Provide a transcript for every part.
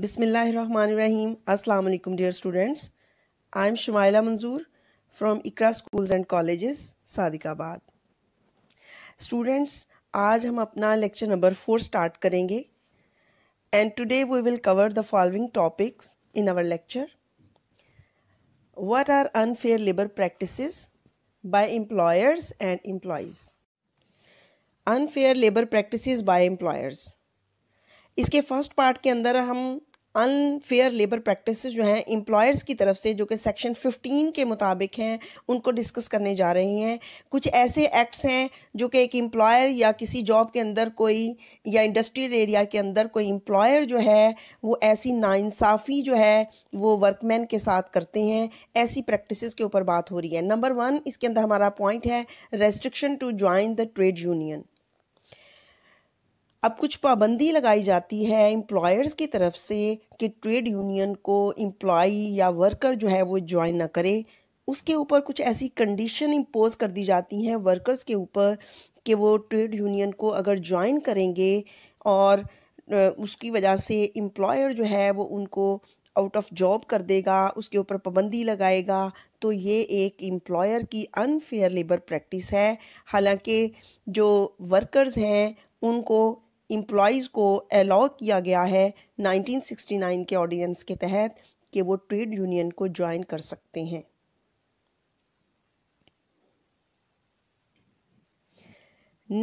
Bismillahirrahmanirrahim. Assalamu alaikum dear students. I am Shumaila Manzoor from Ikra Schools and Colleges, Sadiqabad. Students, आज हम अपना lecture number four start करेंगे and today we will cover the following topics in our what are unfair labor practices by employers and employees unfair labor practices by employers इसके first part के अंदर हम unfair labour practice जो हैं employers की तरफ से जो कि सेक्शन 15 के मुताबिक हैं उनको डिस्कस करने जा रहे हैं कुछ ऐसे एक्ट्स हैं जो कि एक एम्प्लॉयर या किसी जॉब के अंदर कोई या इंडस्ट्रियल एरिया के अंदर कोई एम्प्लॉयर जो है वो ऐसी नाइंसाफ़ी जो है वो वर्कमैन के साथ करते हैं ऐसी प्रैक्टिस के ऊपर बात हो रही है नंबर वन इसके अंदर हमारा पॉइंट है restriction to join the trade union अब कुछ पाबंदी लगाई जाती है एम्प्लॉयर्स की तरफ से कि ट्रेड यूनियन को एम्प्लॉय या वर्कर जो है वो ज्वाइन ना करे उसके ऊपर कुछ ऐसी कंडीशन इम्पोज कर दी जाती हैं वर्कर्स के ऊपर कि वो ट्रेड यूनियन को अगर ज्वाइन करेंगे और उसकी वजह से एम्प्लॉयर जो है वो उनको आउट ऑफ जॉब कर देगा उसके ऊपर पाबंदी लगाएगा तो ये एक एम्प्लॉयर की अनफेयर लेबर प्रैक्टिस है हालांकि जो वर्कर्स हैं उनको एम्प्लॉयज़ को अलाउ किया गया है 1969 के ऑर्डिनेंस के तहत कि वो ट्रेड यूनियन को ज्वाइन कर सकते हैं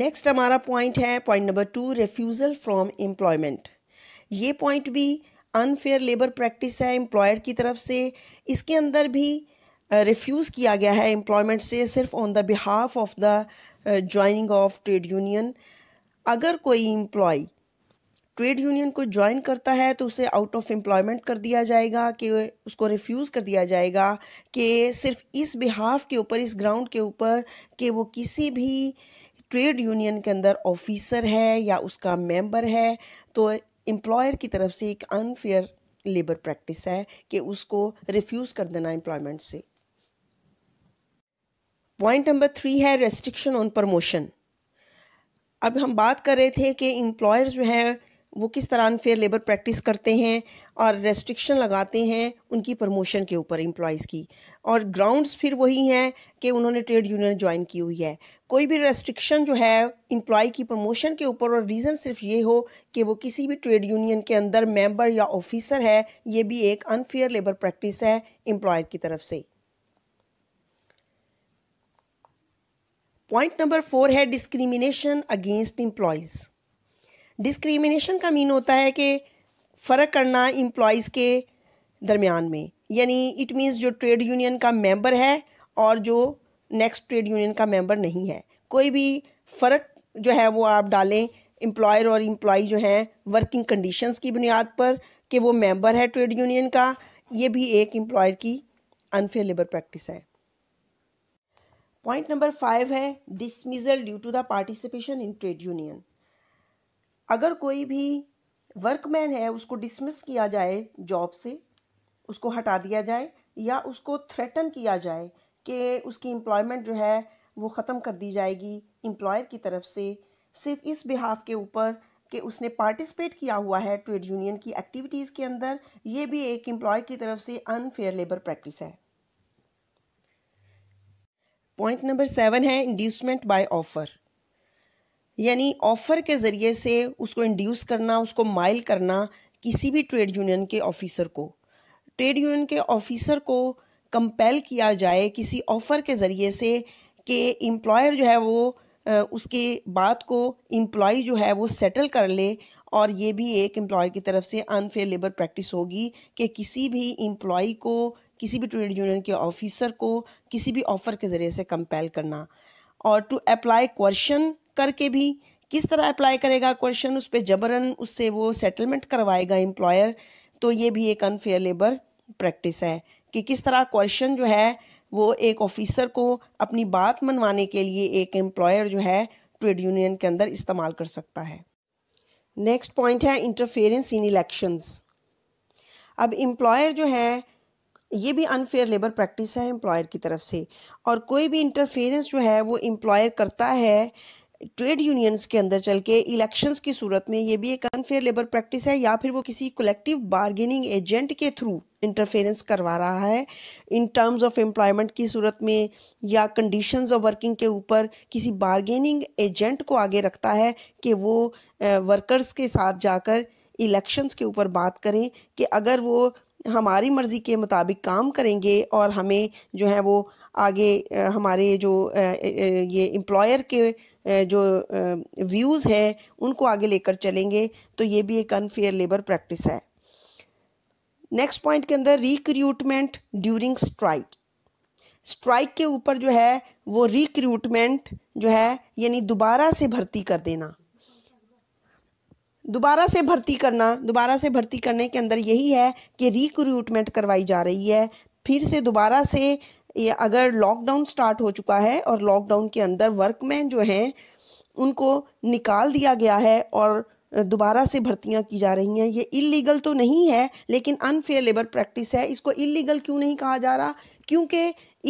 नेक्स्ट हमारा पॉइंट है point number two refusal from employment ये पॉइंट भी अनफेयर लेबर प्रैक्टिस है एम्प्लॉयर की तरफ से इसके अंदर भी रिफ्यूज़ किया गया है एम्प्लॉयमेंट से सिर्फ on the behalf of the joining of trade union अगर कोई एम्प्लॉय ट्रेड यूनियन को ज्वाइन करता है तो उसे आउट ऑफ एम्प्लॉयमेंट कर दिया जाएगा कि उसको रिफ्यूज़ कर दिया जाएगा कि सिर्फ इस बिहाफ के ऊपर इस ग्राउंड के ऊपर कि वो किसी भी ट्रेड यूनियन के अंदर ऑफिसर है या उसका मेंबर है तो एम्प्लॉयर की तरफ से एक अनफेयर लेबर प्रैक्टिस है कि उसको रिफ्यूज़ कर देना एम्प्लॉयमेंट से पॉइंट नंबर थ्री है रेस्ट्रिक्शन ऑन प्रमोशन अब हम बात कर रहे थे कि एम्प्लॉयर्स जो हैं वो किस तरह अनफेयर लेबर प्रैक्टिस करते हैं और रेस्ट्रिक्शन लगाते हैं उनकी प्रमोशन के ऊपर एम्प्लॉयज़ की और ग्राउंड्स फिर वही हैं कि उन्होंने ट्रेड यूनियन ज्वाइन की हुई है कोई भी रेस्ट्रिक्शन जो है इम्प्लॉय की प्रमोशन के ऊपर और रीज़न सिर्फ ये हो कि वो किसी भी ट्रेड यूनियन के अंदर मेंबर या ऑफिसर है ये भी एक अनफेयर लेबर प्रैक्टिस है इम्प्लॉयर की तरफ से पॉइंट नंबर फोर है डिस्क्रिमिनेशन अगेंस्ट एम्प्लॉयज़ डिस्क्रिमिनेशन का मीन होता है कि फ़र्क करना एम्प्लॉयज़ के दरमियान में यानी इट मीन्स जो ट्रेड यूनियन का मेंबर है और जो नेक्स्ट ट्रेड यूनियन का मेंबर नहीं है कोई भी फ़र्क जो है वो आप डालें एम्प्लॉयर और एम्प्लॉय जो हैं वर्किंग कंडीशंस की बुनियाद पर कि वो मेंबर है ट्रेड यूनियन का ये भी एक एम्प्लॉयर की अनफेयर लेबर प्रैक्टिस है पॉइंट नंबर फाइव है dismissal due to the participation in trade union अगर कोई भी वर्कमैन है उसको डिसमिस किया जाए जॉब से उसको हटा दिया जाए या उसको थ्रेटन किया जाए कि उसकी एम्प्लॉयमेंट जो है वो ख़त्म कर दी जाएगी एम्प्लॉयर की तरफ से सिर्फ इस बिहाफ के ऊपर कि उसने पार्टिसिपेट किया हुआ है ट्रेड यूनियन की एक्टिविटीज़ के अंदर ये भी एक एम्प्लॉय की तरफ से अनफेयर लेबर प्रैक्टिस है पॉइंट नंबर सेवन है इंड्यूसमेंट बाय ऑफ़र यानी ऑफ़र के ज़रिए से उसको इंड्यूस करना उसको माइल करना किसी भी ट्रेड यूनियन के ऑफिसर को ट्रेड यूनियन के ऑफिसर को कंपेल किया जाए किसी ऑफ़र के ज़रिए से कि एम्प्लॉयर जो है वो उसके बात को एम्प्लॉय जो है वो सेटल कर ले और ये भी एक एम्प्लॉय की तरफ से अनफेयर लेबर प्रैक्टिस होगी कि किसी भी एम्प्लॉय को किसी भी ट्रेड यूनियन के ऑफिसर को किसी भी ऑफर के ज़रिए से कंपेल करना और टू अप्लाई क्वेश्चन करके भी किस तरह अप्लाई करेगा क्वेश्चन उस पर जबरन उससे वो सेटलमेंट करवाएगा एम्प्लॉयर तो ये भी एक अनफेयर लेबर प्रैक्टिस है कि किस तरह क्वेश्चन जो है वो एक ऑफिसर को अपनी बात मनवाने के लिए एक एम्प्लॉयर जो है ट्रेड यूनियन के अंदर इस्तेमाल कर सकता है नेक्स्ट पॉइंट है इंटरफेरेंस इन इलेक्शंस अब एम्प्लॉयर जो है ये भी अनफेयर लेबर प्रैक्टिस है एम्प्लॉयर की तरफ से और कोई भी इंटरफेरेंस जो है वो एम्प्लॉयर करता है ट्रेड यूनियंस के अंदर चल के इलेक्शंस की सूरत में ये भी एक अनफेयर लेबर प्रैक्टिस है या फिर वो किसी कलेक्टिव बार्गेनिंग एजेंट के थ्रू इंटरफेरेंस करवा रहा है इन टर्म्स ऑफ एम्प्लॉयमेंट की सूरत में या कंडीशंस ऑफ वर्किंग के ऊपर किसी बार्गेनिंग एजेंट को आगे रखता है कि वो वर्कर्स के साथ जाकर इलेक्शंस के ऊपर बात करें कि अगर वो हमारी मर्ज़ी के मुताबिक काम करेंगे और हमें जो है वो आगे हमारे जो ये एम्प्लॉयर के जो व्यूज़ हैं उनको आगे लेकर चलेंगे तो ये भी एक अनफेयर लेबर प्रैक्टिस है नेक्स्ट पॉइंट के अंदर रिक्रूटमेंट ड्यूरिंग स्ट्राइक स्ट्राइक के ऊपर जो है वो रिक्रूटमेंट जो है यानी दोबारा से भर्ती कर देना दोबारा से भर्ती करना दोबारा से भर्ती करने के अंदर यही है कि रिक्रूटमेंट करवाई जा रही है फिर से दोबारा से ये अगर लॉकडाउन स्टार्ट हो चुका है और लॉकडाउन के अंदर वर्कमैन जो हैं उनको निकाल दिया गया है और दोबारा से भर्तियां की जा रही हैं ये इलीगल तो नहीं है लेकिन अनफेयर लेबर प्रैक्टिस है इसको इलीगल क्यों नहीं कहा जा रहा क्योंकि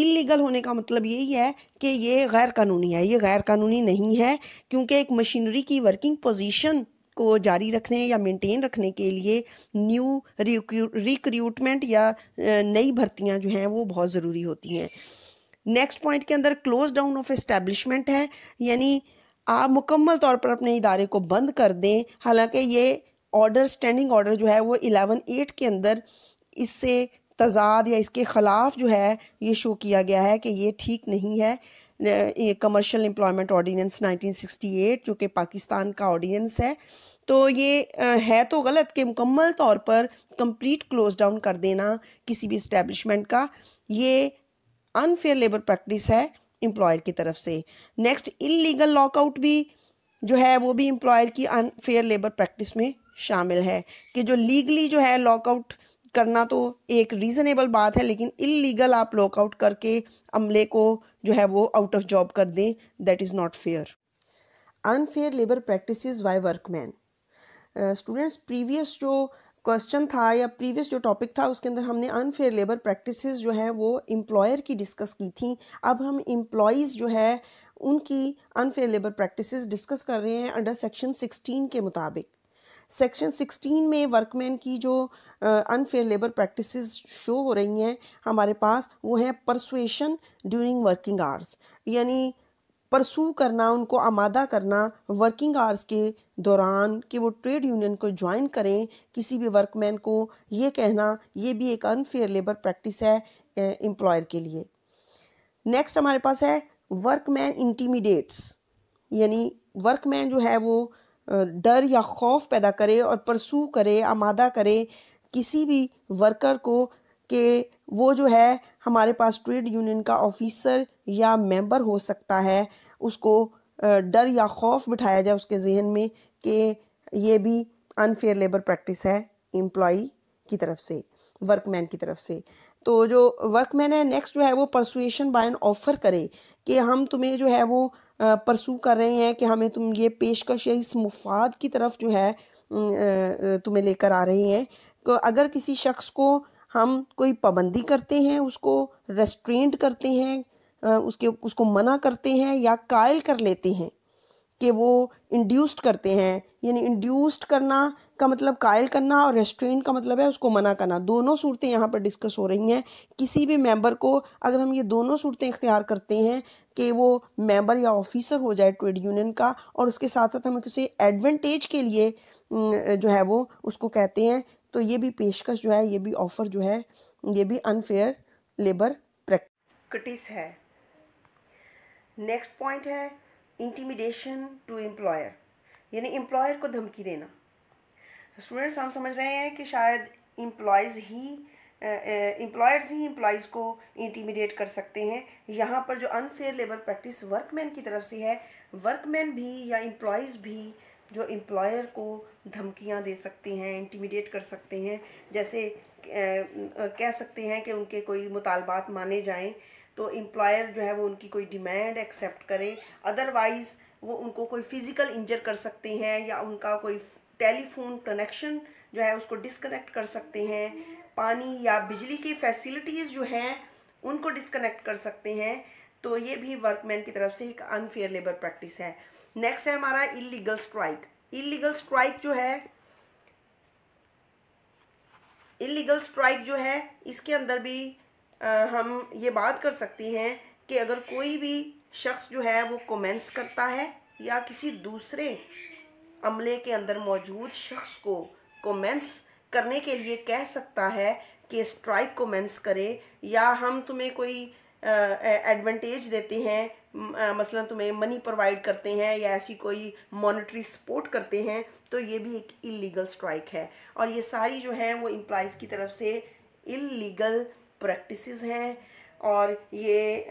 इलीगल होने का मतलब यही है कि ये गैर कानूनी है ये गैर कानूनी नहीं है क्योंकि एक मशीनरी की वर्किंग पोजीशन को जारी रखने या मेंटेन रखने के लिए न्यू रिक्रूटमेंट या नई भर्तियां जो हैं वो बहुत ज़रूरी होती हैं नेक्स्ट पॉइंट के अंदर क्लोज डाउन ऑफ एस्टेब्लिशमेंट है यानी आप मुकम्मल तौर पर अपने इदारे को बंद कर दें हालांकि ये ऑर्डर स्टैंडिंग ऑर्डर जो है वो इलेवन एट के अंदर इससे तजाद या इसके ख़िलाफ़ जो है ये शो किया गया है कि ये ठीक नहीं है कमर्शियल एम्प्लॉयमेंट ऑर्डीनेंस 1968 जो कि पाकिस्तान का ऑर्डीनेंस है तो ये है तो गलत कि मुकम्मल तौर पर कंप्लीट क्लोज डाउन कर देना किसी भी इस्टेबलिशमेंट का ये अनफेयर लेबर प्रैक्टिस है एम्प्लॉयर की तरफ से नेक्स्ट इलीगल लॉकआउट भी जो है वो भी एम्प्लॉयर की अनफेयर लेबर प्रैक्टिस में शामिल है कि जो लीगली जो है लॉकआउट करना तो एक रीज़नेबल बात है लेकिन इलीगल आप लॉकआउट करके अमले को जो है वो आउट ऑफ जॉब कर दें that is not fair unfair labour practice why workman students previous जो क्वेश्चन था या प्रीवियस जो टॉपिक था उसके अंदर हमने अनफेयर लेबर प्रैक्टिस जो है वो एम्प्लॉयर की डिस्कस की थी अब हम एम्प्लॉयज़ जो है उनकी अनफेयर लेबर प्रैक्टिस डिस्कस कर रहे हैं अंडर सेक्शन सिक्सटीन के मुताबिक सेक्शन 16 में वर्कमैन की जो अनफेयर लेबर प्रैक्टिसेस शो हो रही हैं हमारे पास वो है परसुएशन ड्यूरिंग वर्किंग आवर्स यानी परसू करना उनको आमादा करना वर्किंग आवर्स के दौरान कि वो ट्रेड यूनियन को ज्वाइन करें किसी भी वर्कमैन को ये कहना ये भी एक अनफेयर लेबर प्रैक्टिस है एम्प्लॉयर uh, के लिए नेक्स्ट हमारे पास है वर्कमैन इंटीमिडेट्स यानी वर्कमैन जो है वो डर या खौफ पैदा करे और परसू करे आमादा करे किसी भी वर्कर को कि वो जो है हमारे पास ट्रेड यूनियन का ऑफिसर या मेंबर हो सकता है उसको डर या खौफ बिठाया जाए उसके जहन में कि ये भी अनफेयर लेबर प्रैक्टिस है एम्प्लॉ की तरफ से वर्कमैन की तरफ से तो जो वर्कमैन है नेक्स्ट जो है वो परसुएशन बाय एन ऑफ़र करे कि हम तुम्हें जो है वो परसू कर रहे हैं कि हमें तुम ये पेशकश या इस मुफाद की तरफ जो है तुम्हें लेकर आ रहे हैं तो अगर किसी शख्स को हम कोई पाबंदी करते हैं उसको रेस्ट्रेंड करते हैं उसके उसको मना करते हैं या कायल कर लेते हैं कि वो इंड्यूस्ड करते हैं यानी इंड्यूस्ड करना का मतलब कायल करना और रेस्ट्रेन का मतलब है उसको मना करना दोनों सूरतें यहाँ पर डिस्कस हो रही हैं किसी भी मेंबर को अगर हम ये दोनों सूरतें इख्तियार करते हैं कि वो मेंबर या ऑफिसर हो जाए ट्रेड यूनियन का और उसके साथ साथ हम किसी एडवांटेज के लिए जो है वो उसको कहते हैं तो ये भी पेशकश जो है ये भी ऑफ़र जो है ये भी अनफेयर लेबर प्रैक्टिस है नेक्स्ट पॉइंट है इंटीमिडेशन टू एम्प्लॉयर यानी एम्प्लॉयर को धमकी देना स्टूडेंट्स हम समझ रहे हैं कि शायद एम्प्लॉयज़ ही एम्प्लॉयर्स ही एम्प्लॉयज़ को इंटीमिडेट कर सकते हैं यहाँ पर जो अनफेयर लेबर प्रैक्टिस वर्कमैन की तरफ से है वर्कमैन भी या एम्प्लॉयज़ भी जो एम्प्लॉयर को धमकियाँ दे सकते हैं इंटीमिडेट कर सकते हैं जैसे कह सकते हैं कि उनके कोई मुतालबात माने जाएं तो एम्प्लॉयर जो है वो उनकी कोई डिमांड एक्सेप्ट करे अदरवाइज़ वो उनको कोई फ़िज़िकल इंजर कर सकते हैं या उनका कोई टेलीफोन कनेक्शन जो है उसको डिसकनेक्ट कर सकते हैं पानी या बिजली की फैसिलिटीज़ जो हैं उनको डिसकनेक्ट कर सकते हैं तो ये भी वर्कमैन की तरफ से एक अनफेयर लेबर प्रैक्टिस है नेक्स्ट है हमारा इलीगल स्ट्राइक इलीगल स्ट्राइक जो है इलीगल स्ट्राइक जो है इसके अंदर भी हम ये बात कर सकती हैं कि अगर कोई भी शख्स जो है वो कमेंट्स करता है या किसी दूसरे अमले के अंदर मौजूद शख्स को कमेंट्स करने के लिए कह सकता है कि स्ट्राइक कमेंट्स करे या हम तुम्हें कोई एडवांटेज देते हैं मसलन तुम्हें मनी प्रोवाइड करते हैं या ऐसी कोई मॉनेटरी सपोर्ट करते हैं तो ये भी एक इलीगल स्ट्राइक है और ये सारी जो है वो इम्प्लाइज़ की तरफ से इलीगल प्रैक्टिसेस हैं और ये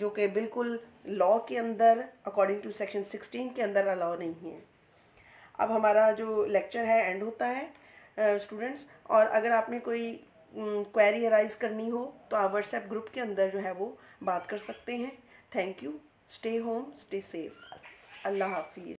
जो कि बिल्कुल लॉ के अंदर अकॉर्डिंग टू सेक्शन सिक्सटीन के अंदर अलाउ नहीं है अब हमारा जो लेक्चर है एंड होता है स्टूडेंट्स और अगर आपने कोई क्वेरी अराइज करनी हो तो आप व्हाट्सएप ग्रुप के अंदर जो है वो बात कर सकते हैं thank you stay home stay safe अल्लाह हाफिज़